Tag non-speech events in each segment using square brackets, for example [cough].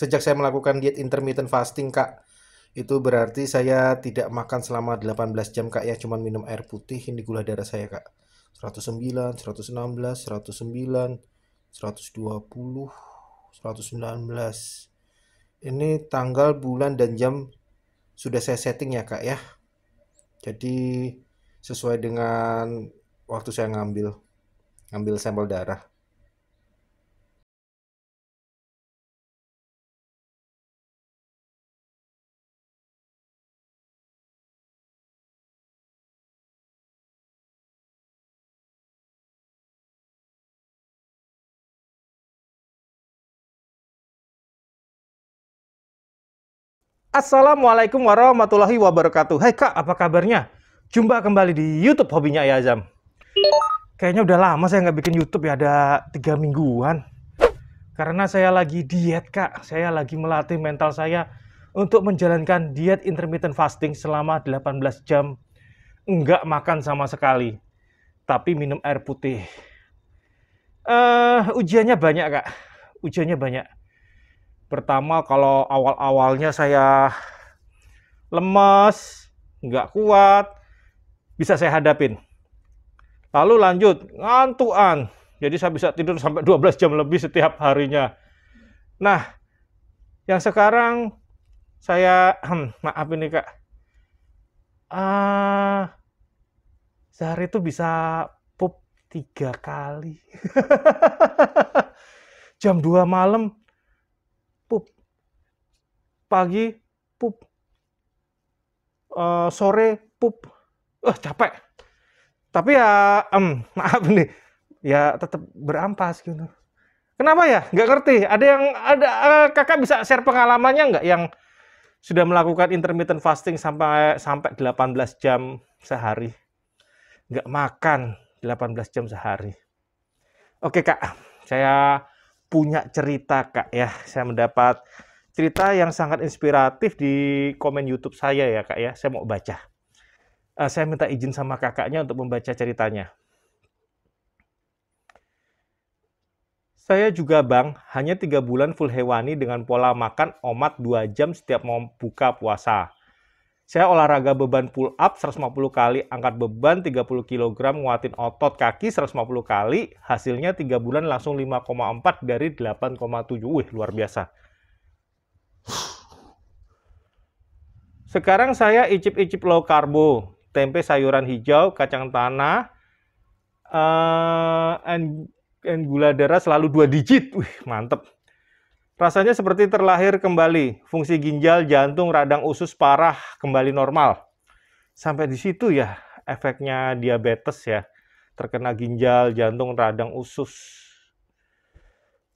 Sejak saya melakukan diet intermittent fasting, Kak, itu berarti saya tidak makan selama 18 jam, Kak, ya. Cuman minum air putih, ini gula darah saya, Kak. 109, 116, 109, 120, 119. Ini tanggal, bulan, dan jam sudah saya setting ya, Kak, ya. Jadi sesuai dengan waktu saya ngambil ngambil sampel darah. Assalamualaikum warahmatullahi wabarakatuh. Hai Kak, apa kabarnya? Jumpa kembali di YouTube hobinya ya Azam. Kayaknya udah lama saya nggak bikin YouTube ya, ada tiga mingguan. Karena saya lagi diet Kak, saya lagi melatih mental saya untuk menjalankan diet intermittent fasting selama 18 jam nggak makan sama sekali, tapi minum air putih. Uh, ujiannya banyak Kak, ujiannya banyak pertama kalau awal-awalnya saya lemas nggak kuat, bisa saya hadapin. Lalu lanjut, ngantuan. Jadi saya bisa tidur sampai 12 jam lebih setiap harinya. Nah, yang sekarang saya, hmm, maaf ini kak, uh, sehari itu bisa pup tiga kali. [laughs] jam 2 malam pagi pup, uh, sore pup, uh, capek. Tapi ya, um, [laughs] maaf nih, ya tetap berampas gitu. Kenapa ya? Nggak ngerti. Ada yang ada uh, kakak bisa share pengalamannya nggak yang sudah melakukan intermittent fasting sampai sampai 18 jam sehari. Nggak makan 18 jam sehari. Oke kak, saya punya cerita kak ya. Saya mendapat cerita yang sangat inspiratif di komen YouTube saya ya kak ya. Saya mau baca. Uh, saya minta izin sama kakaknya untuk membaca ceritanya. Saya juga bang, hanya tiga bulan full hewani dengan pola makan omat 2 jam setiap mau buka puasa. Saya olahraga beban pull up 150 kali, angkat beban 30 kg, nguatin otot kaki 150 kali, hasilnya 3 bulan langsung 5,4 dari 8,7. Wih, luar biasa. Sekarang saya icip-icip low karbo, tempe sayuran hijau, kacang tanah, uh, gula darah selalu dua digit. Wih, mantep. Rasanya seperti terlahir kembali. Fungsi ginjal, jantung, radang usus parah kembali normal. Sampai di situ ya efeknya diabetes ya. Terkena ginjal, jantung, radang usus.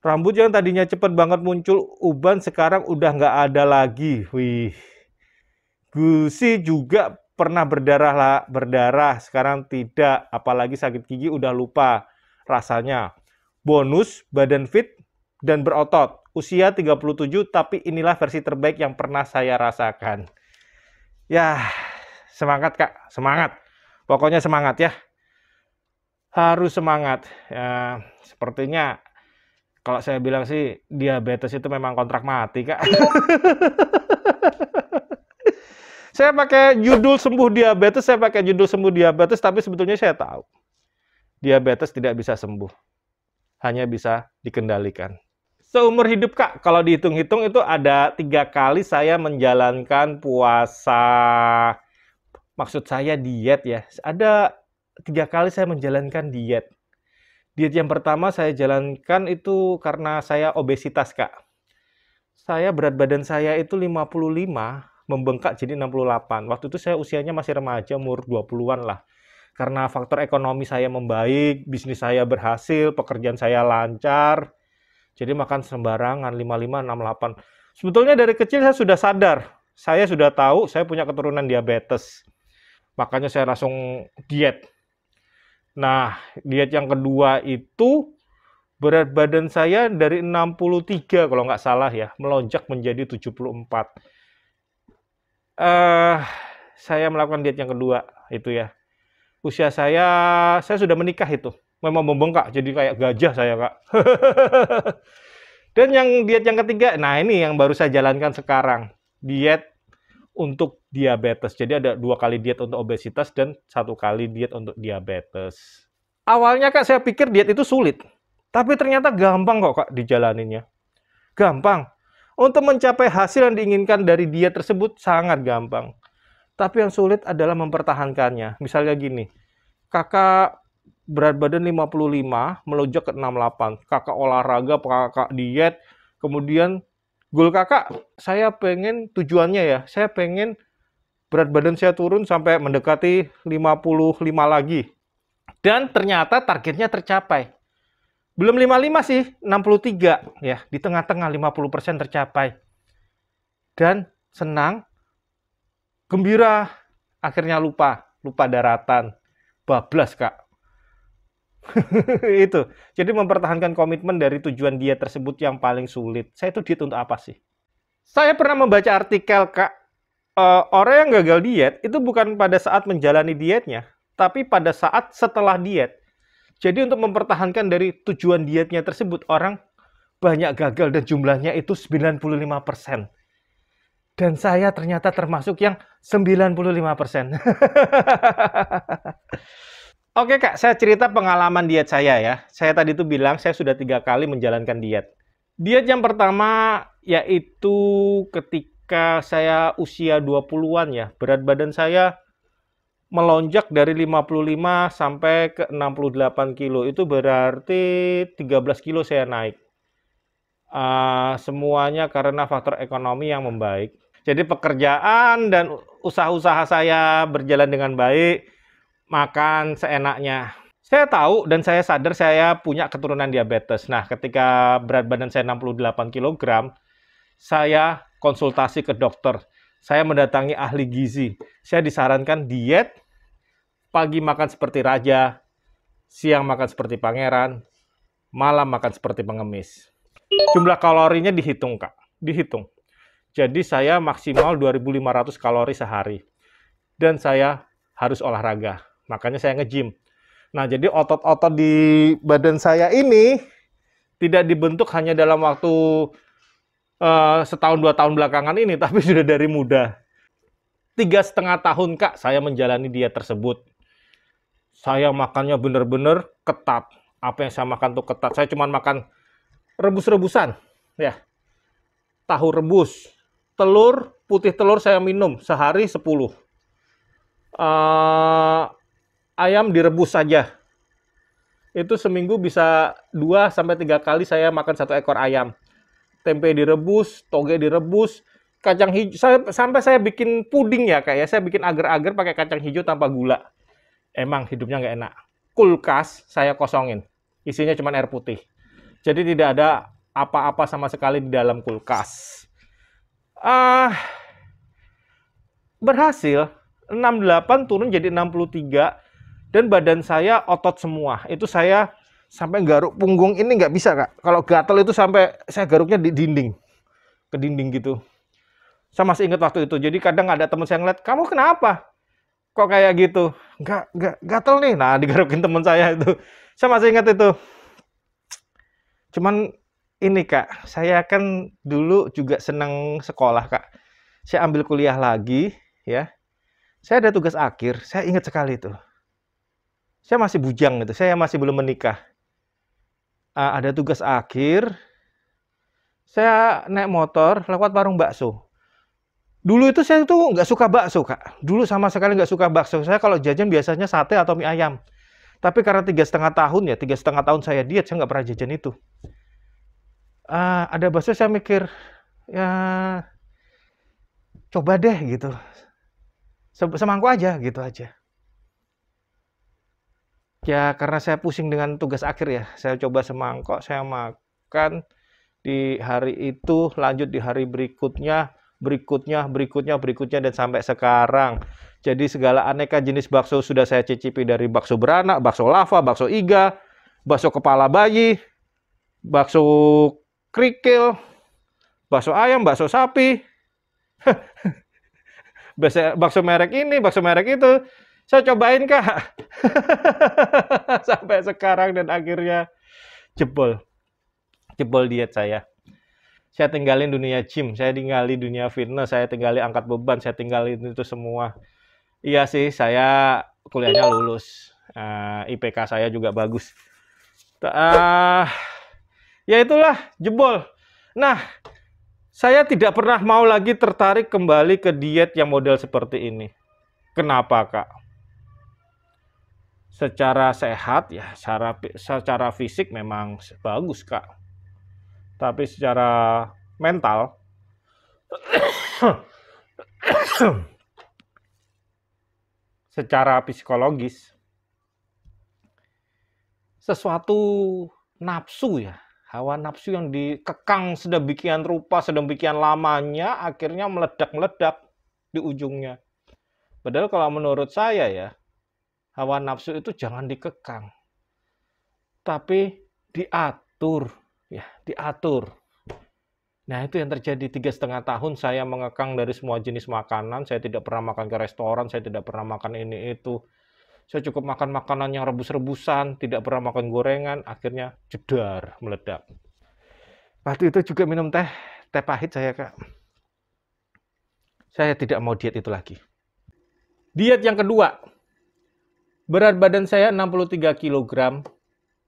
Rambut yang tadinya cepat banget muncul uban sekarang udah nggak ada lagi. Wih, gusi juga pernah berdarah lah, berdarah, sekarang tidak, apalagi sakit gigi udah lupa rasanya. Bonus badan fit dan berotot. Usia 37 tapi inilah versi terbaik yang pernah saya rasakan. Ya, semangat Kak, semangat. Pokoknya semangat ya. Harus semangat. Ya, sepertinya kalau saya bilang sih diabetes itu memang kontrak mati Kak. [laughs] Saya pakai judul sembuh diabetes, saya pakai judul sembuh diabetes, tapi sebetulnya saya tahu. Diabetes tidak bisa sembuh. Hanya bisa dikendalikan. Seumur hidup Kak, kalau dihitung-hitung itu ada tiga kali saya menjalankan puasa. Maksud saya diet ya. Ada tiga kali saya menjalankan diet. Diet yang pertama saya jalankan itu karena saya obesitas Kak. Saya berat badan saya itu 55, membengkak jadi 68. Waktu itu saya usianya masih remaja, umur 20-an lah. Karena faktor ekonomi saya membaik, bisnis saya berhasil, pekerjaan saya lancar. Jadi makan sembarangan 55 68. Sebetulnya dari kecil saya sudah sadar, saya sudah tahu saya punya keturunan diabetes. Makanya saya langsung diet. Nah, diet yang kedua itu berat badan saya dari 63 kalau nggak salah ya, melonjak menjadi 74 uh, saya melakukan diet yang kedua itu ya. Usia saya, saya sudah menikah itu. Memang membengkak, jadi kayak gajah saya, Kak. [laughs] Dan yang diet yang ketiga, nah ini yang baru saya jalankan sekarang. Diet untuk diabetes. Jadi ada dua kali diet untuk obesitas dan satu kali diet untuk diabetes. Awalnya Kak saya pikir diet itu sulit. Tapi ternyata gampang kok Kak dijalaninnya. Gampang untuk mencapai hasil yang diinginkan dari diet tersebut sangat gampang. Tapi yang sulit adalah mempertahankannya. Misalnya gini, kakak berat badan 55, melonjak ke 68. Kakak olahraga, kakak diet, kemudian goal kakak, saya pengen tujuannya ya, saya pengen berat badan saya turun sampai mendekati 55 lagi. Dan ternyata targetnya tercapai. Belum 55 sih, 63 ya, di tengah-tengah 50% tercapai. Dan senang, gembira, akhirnya lupa, lupa daratan, bablas kak. [laughs] itu. Jadi mempertahankan komitmen dari tujuan dia tersebut yang paling sulit. Saya itu diet untuk apa sih? Saya pernah membaca artikel kak, uh, orang yang gagal diet itu bukan pada saat menjalani dietnya, tapi pada saat setelah diet jadi untuk mempertahankan dari tujuan dietnya tersebut, orang banyak gagal dan jumlahnya itu 95%. Dan saya ternyata termasuk yang 95%. [laughs] Oke kak, saya cerita pengalaman diet saya ya. Saya tadi itu bilang saya sudah tiga kali menjalankan diet. Diet yang pertama yaitu ketika saya usia 20-an ya. Berat badan saya melonjak dari 55 sampai ke 68 kilo itu berarti 13 kilo saya naik uh, semuanya karena faktor ekonomi yang membaik jadi pekerjaan dan usaha-usaha saya berjalan dengan baik makan seenaknya saya tahu dan saya sadar saya punya keturunan diabetes nah ketika berat badan saya 68 kg saya konsultasi ke dokter saya mendatangi ahli gizi. Saya disarankan diet, pagi makan seperti raja, siang makan seperti pangeran, malam makan seperti pengemis. Jumlah kalorinya dihitung, Kak. Dihitung. Jadi saya maksimal 2.500 kalori sehari. Dan saya harus olahraga. Makanya saya nge-gym. Nah, jadi otot-otot di badan saya ini tidak dibentuk hanya dalam waktu uh, setahun dua tahun belakangan ini, [laughs] tapi sudah dari muda. Tiga setengah tahun kak saya menjalani diet tersebut. Saya makannya bener-bener ketat. Apa yang saya makan tuh ketat. Saya cuma makan rebus-rebusan, ya. Tahu rebus, telur, putih telur saya minum sehari sepuluh eh, ayam direbus saja. Itu seminggu bisa dua sampai tiga kali saya makan satu ekor ayam tempe direbus, toge direbus, kacang hijau. Saya, sampai saya bikin puding ya kayak ya. saya bikin agar-agar pakai kacang hijau tanpa gula. Emang hidupnya nggak enak. Kulkas saya kosongin. Isinya cuma air putih. Jadi tidak ada apa-apa sama sekali di dalam kulkas. Ah uh, berhasil 68 turun jadi 63 dan badan saya otot semua. Itu saya sampai garuk punggung ini nggak bisa kak kalau gatel itu sampai saya garuknya di dinding ke dinding gitu saya masih ingat waktu itu jadi kadang ada teman saya ngeliat kamu kenapa kok kayak gitu nggak nggak gatel nih nah digarukin teman saya itu saya masih ingat itu cuman ini kak saya kan dulu juga senang sekolah kak saya ambil kuliah lagi ya saya ada tugas akhir saya ingat sekali itu saya masih bujang itu. saya masih belum menikah uh, ada tugas akhir saya naik motor lewat warung bakso dulu itu saya tuh nggak suka bakso kak dulu sama sekali nggak suka bakso saya kalau jajan biasanya sate atau mie ayam tapi karena tiga setengah tahun ya tiga setengah tahun saya diet saya nggak pernah jajan itu uh, ada bakso saya mikir ya coba deh gitu semangku aja gitu aja ya karena saya pusing dengan tugas akhir ya saya coba semangkok saya makan di hari itu lanjut di hari berikutnya berikutnya berikutnya berikutnya dan sampai sekarang jadi segala aneka jenis bakso sudah saya cicipi dari bakso beranak bakso lava bakso iga bakso kepala bayi bakso kerikil bakso ayam bakso sapi [laughs] bakso merek ini bakso merek itu saya cobain kak. [laughs] Sampai sekarang dan akhirnya jebol. Jebol diet saya. Saya tinggalin dunia gym, saya tinggalin dunia fitness, saya tinggalin angkat beban, saya tinggalin itu semua. Iya sih, saya kuliahnya lulus. Uh, ah, IPK saya juga bagus. Uh, ya itulah, jebol. Nah, saya tidak pernah mau lagi tertarik kembali ke diet yang model seperti ini. Kenapa, Kak? secara sehat ya secara secara fisik memang bagus kak tapi secara mental secara psikologis sesuatu nafsu ya hawa nafsu yang dikekang sedemikian rupa sedemikian lamanya akhirnya meledak-meledak di ujungnya padahal kalau menurut saya ya hawa nafsu itu jangan dikekang tapi diatur ya diatur nah itu yang terjadi tiga setengah tahun saya mengekang dari semua jenis makanan saya tidak pernah makan ke restoran saya tidak pernah makan ini itu saya cukup makan makanan yang rebus-rebusan tidak pernah makan gorengan akhirnya jedar meledak waktu itu juga minum teh teh pahit saya kak saya tidak mau diet itu lagi diet yang kedua Berat badan saya 63 kg,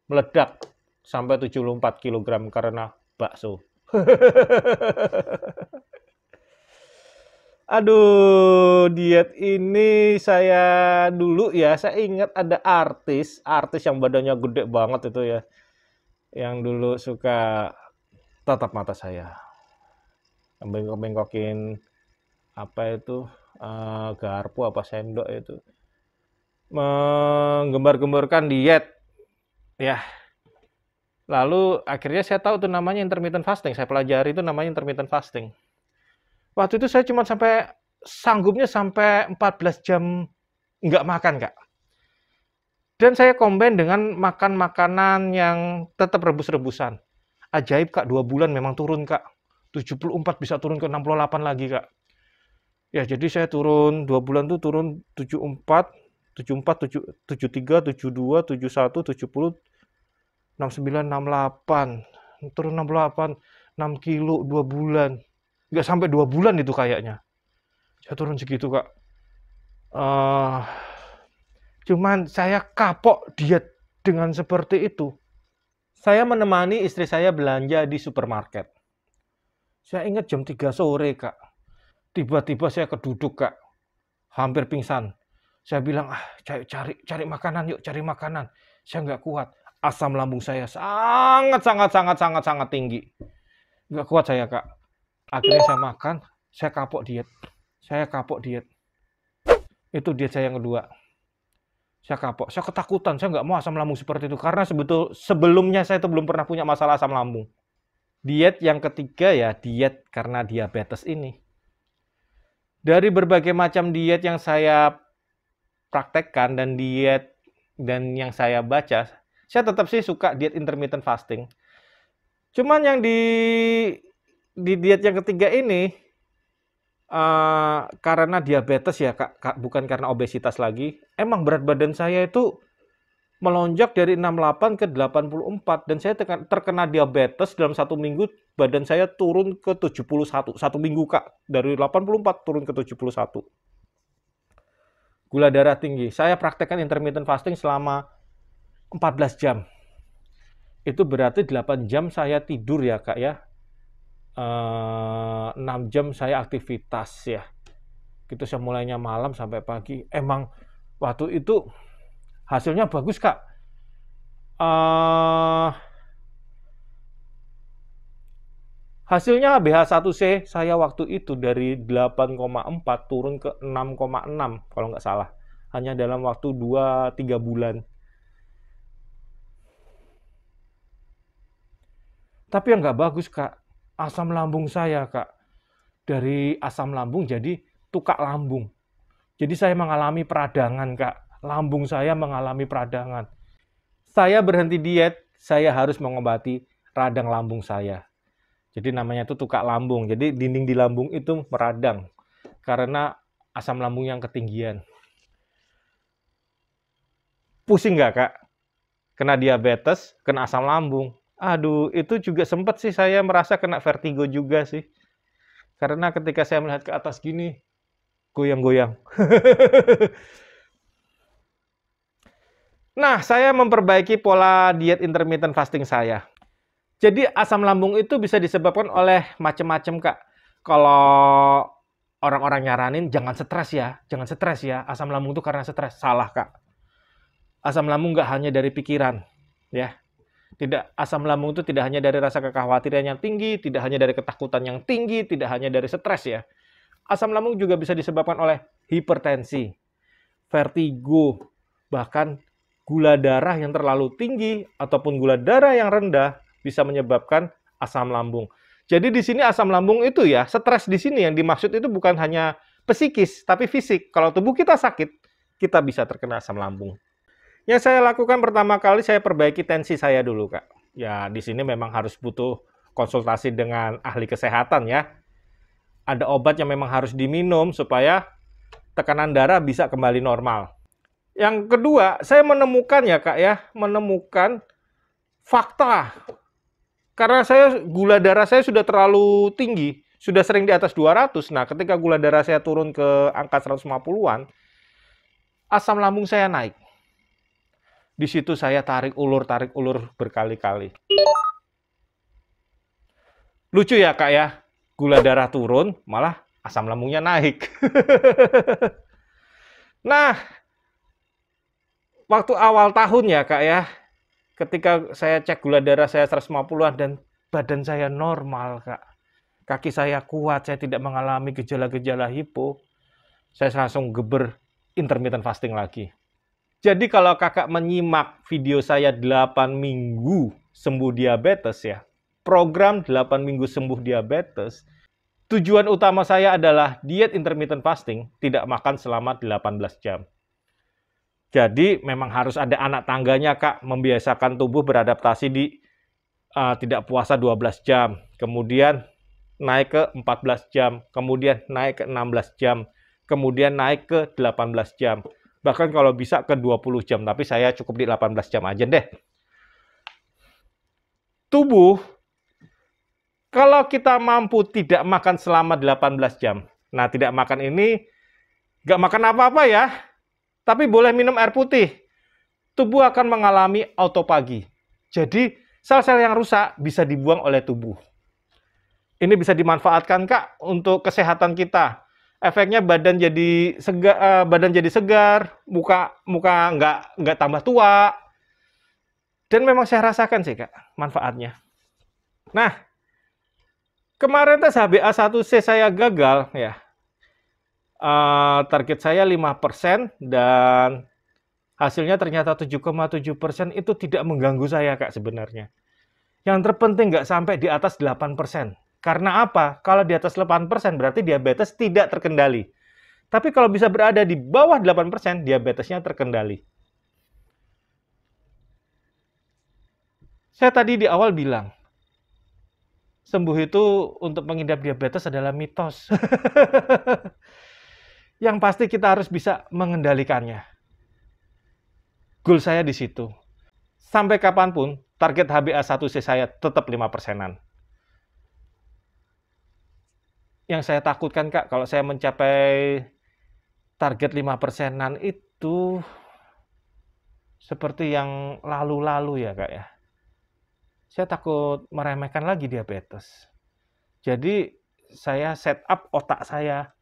meledak sampai 74 kg karena bakso. [laughs] Aduh, diet ini saya dulu ya, saya ingat ada artis, artis yang badannya gede banget itu ya. Yang dulu suka tatap mata saya. Bengkok-bengkokin apa itu uh, garpu apa sendok itu menggembar-gemborkan diet ya lalu akhirnya saya tahu tuh namanya intermittent fasting saya pelajari itu namanya intermittent fasting waktu itu saya cuma sampai sanggupnya sampai 14 jam nggak makan kak dan saya komben dengan makan makanan yang tetap rebus-rebusan ajaib kak dua bulan memang turun kak 74 bisa turun ke 68 lagi kak ya jadi saya turun dua bulan tuh turun 74 74, 7, 73, 72, 71, 70, 69, 68. Turun 68, 6 kilo 2 bulan. Nggak sampai 2 bulan itu kayaknya. Saya turun segitu, Kak. Uh, cuman saya kapok diet dengan seperti itu. Saya menemani istri saya belanja di supermarket. Saya ingat jam 3 sore, Kak. Tiba-tiba saya keduduk, Kak. Hampir pingsan. Saya bilang, ah cari, cari, cari makanan yuk, cari makanan. Saya nggak kuat. Asam lambung saya sangat, sangat, sangat, sangat, sangat tinggi. Nggak kuat saya, Kak. Akhirnya saya makan, saya kapok diet. Saya kapok diet. Itu diet saya yang kedua. Saya kapok. Saya ketakutan. Saya nggak mau asam lambung seperti itu. Karena sebetul sebelumnya saya itu belum pernah punya masalah asam lambung. Diet yang ketiga ya diet karena diabetes ini. Dari berbagai macam diet yang saya praktekkan dan diet dan yang saya baca, saya tetap sih suka diet intermittent fasting. Cuman yang di di diet yang ketiga ini uh, karena diabetes ya kak, kak, bukan karena obesitas lagi. Emang berat badan saya itu melonjak dari 68 ke 84 dan saya terkena diabetes dalam satu minggu badan saya turun ke 71 satu minggu kak dari 84 turun ke 71 gula darah tinggi. Saya praktekkan intermittent fasting selama 14 jam. Itu berarti 8 jam saya tidur ya kak ya. Eh, enam 6 jam saya aktivitas ya. Gitu saya mulainya malam sampai pagi. Emang waktu itu hasilnya bagus kak. Eh Hasilnya BH1C saya waktu itu dari 8,4 turun ke 6,6 kalau nggak salah. Hanya dalam waktu 2-3 bulan. Tapi yang nggak bagus kak, asam lambung saya kak. Dari asam lambung jadi tukak lambung. Jadi saya mengalami peradangan kak. Lambung saya mengalami peradangan. Saya berhenti diet, saya harus mengobati radang lambung saya. Jadi namanya itu tukak lambung. Jadi dinding di lambung itu meradang karena asam lambung yang ketinggian. Pusing nggak kak? Kena diabetes, kena asam lambung. Aduh, itu juga sempat sih saya merasa kena vertigo juga sih. Karena ketika saya melihat ke atas gini, goyang-goyang. [laughs] Nah, saya memperbaiki pola diet intermittent fasting saya. Jadi asam lambung itu bisa disebabkan oleh macam-macam kak. Kalau orang-orang nyaranin jangan stres ya, jangan stres ya. Asam lambung itu karena stres, salah kak. Asam lambung nggak hanya dari pikiran, ya. Tidak asam lambung itu tidak hanya dari rasa kekhawatiran yang tinggi, tidak hanya dari ketakutan yang tinggi, tidak hanya dari stres ya. Asam lambung juga bisa disebabkan oleh hipertensi, vertigo, bahkan gula darah yang terlalu tinggi ataupun gula darah yang rendah bisa menyebabkan asam lambung. Jadi di sini asam lambung itu ya, stres di sini yang dimaksud itu bukan hanya psikis, tapi fisik. Kalau tubuh kita sakit, kita bisa terkena asam lambung. Yang saya lakukan pertama kali saya perbaiki tensi saya dulu, Kak. Ya, di sini memang harus butuh konsultasi dengan ahli kesehatan ya. Ada obat yang memang harus diminum supaya tekanan darah bisa kembali normal. Yang kedua, saya menemukan ya, Kak ya, menemukan fakta karena saya gula darah saya sudah terlalu tinggi, sudah sering di atas 200. Nah, ketika gula darah saya turun ke angka 150-an, asam lambung saya naik. Di situ saya tarik ulur, tarik ulur berkali-kali. Lucu ya, Kak ya. Gula darah turun, malah asam lambungnya naik. [laughs] nah, waktu awal tahun ya, Kak ya ketika saya cek gula darah saya 150-an dan badan saya normal, Kak. Kaki saya kuat, saya tidak mengalami gejala-gejala hipo. Saya langsung geber intermittent fasting lagi. Jadi kalau kakak menyimak video saya 8 minggu sembuh diabetes ya, program 8 minggu sembuh diabetes, tujuan utama saya adalah diet intermittent fasting, tidak makan selama 18 jam. Jadi memang harus ada anak tangganya Kak membiasakan tubuh beradaptasi di uh, tidak puasa 12 jam, kemudian naik ke 14 jam, kemudian naik ke 16 jam, kemudian naik ke 18 jam. Bahkan kalau bisa ke 20 jam, tapi saya cukup di 18 jam aja deh. Tubuh kalau kita mampu tidak makan selama 18 jam. Nah, tidak makan ini nggak makan apa-apa ya tapi boleh minum air putih, tubuh akan mengalami autopagi. Jadi, sel-sel yang rusak bisa dibuang oleh tubuh. Ini bisa dimanfaatkan, Kak, untuk kesehatan kita. Efeknya badan jadi segar, eh, badan jadi segar, muka muka nggak nggak tambah tua. Dan memang saya rasakan sih, Kak, manfaatnya. Nah, kemarin tes HbA1c saya gagal ya uh, target saya 5% dan hasilnya ternyata 7,7% itu tidak mengganggu saya Kak sebenarnya. Yang terpenting nggak sampai di atas 8%. Karena apa? Kalau di atas 8% berarti diabetes tidak terkendali. Tapi kalau bisa berada di bawah 8%, diabetesnya terkendali. Saya tadi di awal bilang, sembuh itu untuk mengidap diabetes adalah mitos. [laughs] yang pasti kita harus bisa mengendalikannya. Goal saya di situ. Sampai kapanpun, target HbA1c saya tetap 5 persenan. Yang saya takutkan, Kak, kalau saya mencapai target 5 persenan itu seperti yang lalu-lalu ya, Kak, ya saya takut meremehkan lagi diabetes. Jadi saya set up otak saya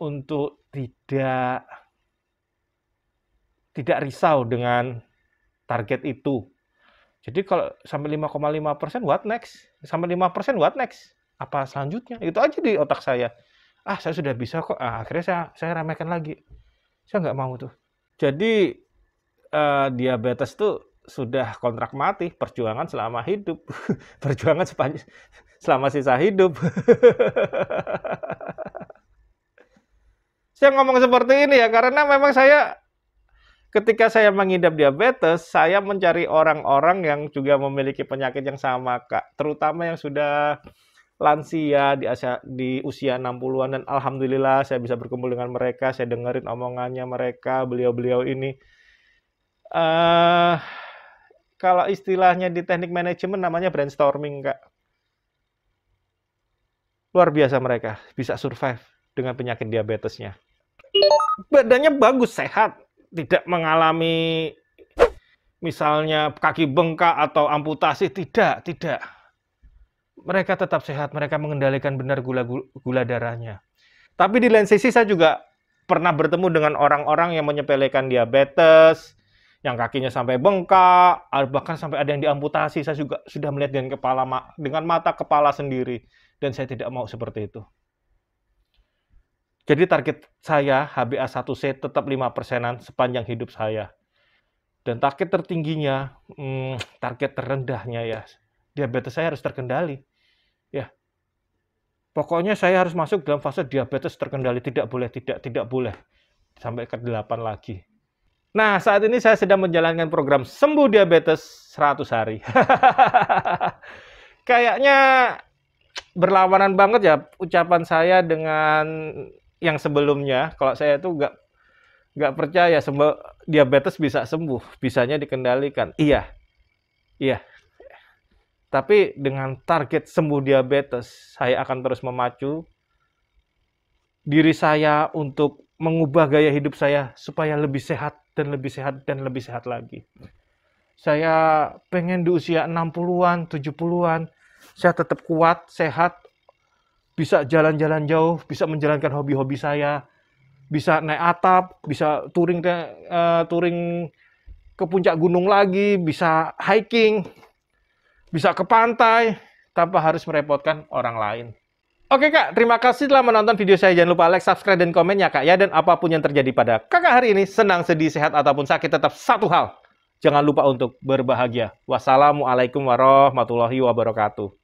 untuk tidak tidak risau dengan target itu. Jadi kalau sampai 5,5 persen, what next? Sampai 5 persen, what next? Apa selanjutnya? Itu aja di otak saya. Ah, saya sudah bisa kok. Ah, akhirnya saya, saya remehkan lagi. Saya nggak mau tuh. Jadi uh, diabetes tuh sudah kontrak mati perjuangan selama hidup [laughs] perjuangan sepanjang selama sisa hidup [laughs] Saya ngomong seperti ini ya karena memang saya ketika saya mengidap diabetes, saya mencari orang-orang yang juga memiliki penyakit yang sama, Kak. Terutama yang sudah lansia di, Asia, di usia 60-an dan alhamdulillah saya bisa berkumpul dengan mereka, saya dengerin omongannya mereka, beliau-beliau ini. Uh, kalau istilahnya di teknik manajemen namanya brainstorming, Kak. Luar biasa mereka bisa survive dengan penyakit diabetesnya badannya bagus, sehat, tidak mengalami misalnya kaki bengkak atau amputasi, tidak, tidak. Mereka tetap sehat, mereka mengendalikan benar gula gula darahnya. Tapi di lain sisi saya juga pernah bertemu dengan orang-orang yang menyepelekan diabetes, yang kakinya sampai bengkak, bahkan sampai ada yang diamputasi. Saya juga sudah melihat dengan kepala dengan mata kepala sendiri dan saya tidak mau seperti itu. Jadi target saya HbA1c tetap 5 persenan sepanjang hidup saya. Dan target tertingginya, hmm, target terendahnya ya, diabetes saya harus terkendali. Ya, pokoknya saya harus masuk dalam fase diabetes terkendali. Tidak boleh, tidak, tidak boleh. Sampai ke 8 lagi. Nah, saat ini saya sedang menjalankan program Sembuh Diabetes 100 hari. [laughs] Kayaknya berlawanan banget ya ucapan saya dengan yang sebelumnya kalau saya itu nggak nggak percaya sembuh diabetes bisa sembuh, bisanya dikendalikan. Iya, iya. Tapi dengan target sembuh diabetes, saya akan terus memacu diri saya untuk mengubah gaya hidup saya supaya lebih sehat dan lebih sehat dan lebih sehat lagi. Saya pengen di usia 60-an, 70-an, saya tetap kuat, sehat, bisa jalan-jalan jauh, bisa menjalankan hobi-hobi saya, bisa naik atap, bisa touring uh, touring ke puncak gunung lagi, bisa hiking, bisa ke pantai tanpa harus merepotkan orang lain. Oke kak, terima kasih telah menonton video saya. Jangan lupa like, subscribe, dan komen ya kak ya. Dan apapun yang terjadi pada kakak hari ini, senang, sedih, sehat, ataupun sakit, tetap satu hal. Jangan lupa untuk berbahagia. Wassalamualaikum warahmatullahi wabarakatuh.